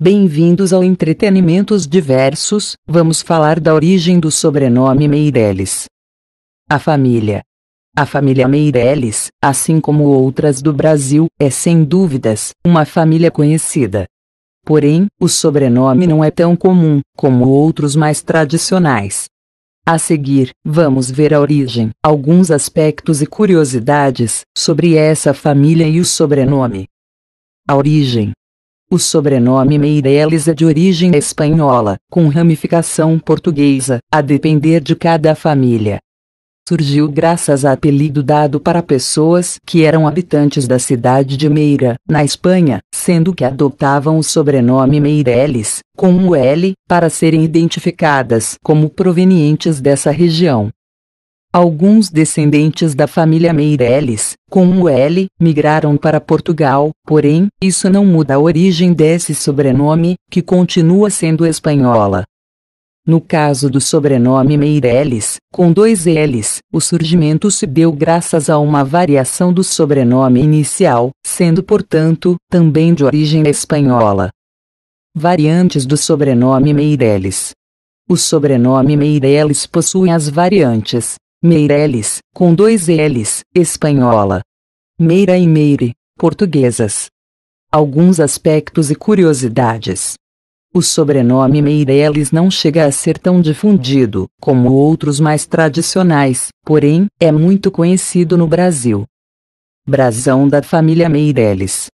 Bem-vindos ao Entretenimentos Diversos, vamos falar da origem do sobrenome Meirelles. A família. A família Meirelles, assim como outras do Brasil, é sem dúvidas uma família conhecida. Porém, o sobrenome não é tão comum como outros mais tradicionais. A seguir, vamos ver a origem, alguns aspectos e curiosidades sobre essa família e o sobrenome. A origem. O sobrenome Meireles é de origem espanhola, com ramificação portuguesa, a depender de cada família. Surgiu graças a apelido dado para pessoas que eram habitantes da cidade de Meira, na Espanha, sendo que adotavam o sobrenome Meireles, com um L, para serem identificadas como provenientes dessa região. Alguns descendentes da família Meireles, com um L, migraram para Portugal, porém, isso não muda a origem desse sobrenome, que continua sendo espanhola. No caso do sobrenome Meireles, com dois L's, o surgimento se deu graças a uma variação do sobrenome inicial, sendo portanto, também de origem espanhola. Variantes do sobrenome Meireles. O sobrenome Meireles possui as variantes Meireles, com dois L's, espanhola. Meira e Meire, portuguesas. Alguns aspectos e curiosidades. O sobrenome Meireles não chega a ser tão difundido como outros mais tradicionais, porém, é muito conhecido no Brasil, brasão da família Meireles.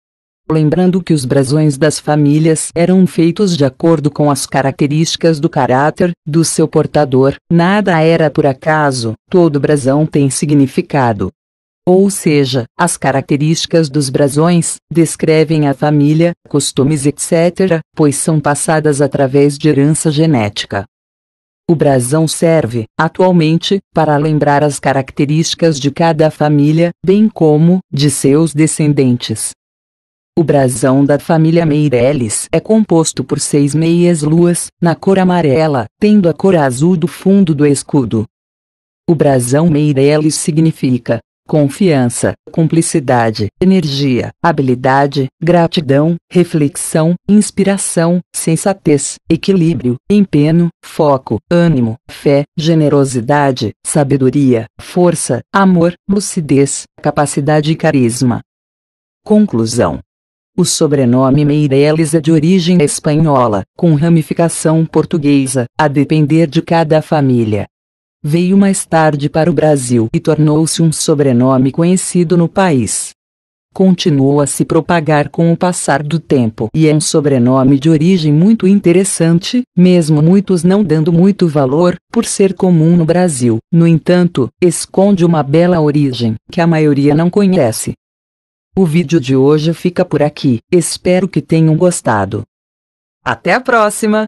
Lembrando que os brasões das famílias eram feitos de acordo com as características do caráter do seu portador, nada era por acaso, todo brasão tem significado. Ou seja, as características dos brasões descrevem a família, costumes, etc., pois são passadas através de herança genética. O brasão serve, atualmente, para lembrar as características de cada família, bem como de seus descendentes. O brasão da família Meirelles é composto por seis meias-luas, na cor amarela, tendo a cor azul do fundo do escudo. O brasão Meirelles significa confiança, cumplicidade, energia, habilidade, gratidão, reflexão, inspiração, sensatez, equilíbrio, empenho, foco, ânimo, fé, generosidade, sabedoria, força, amor, lucidez, capacidade e carisma. Conclusão o sobrenome Meireles é de origem espanhola, com ramificação portuguesa, a depender de cada família. Veio mais tarde para o Brasil e tornou-se um sobrenome conhecido no país. Continuou a se propagar com o passar do tempo e é um sobrenome de origem muito interessante, mesmo muitos não dando muito valor, por ser comum no Brasil. No entanto, esconde uma bela origem que a maioria não conhece. O vídeo de hoje fica por aqui, espero que tenham gostado. Até a próxima!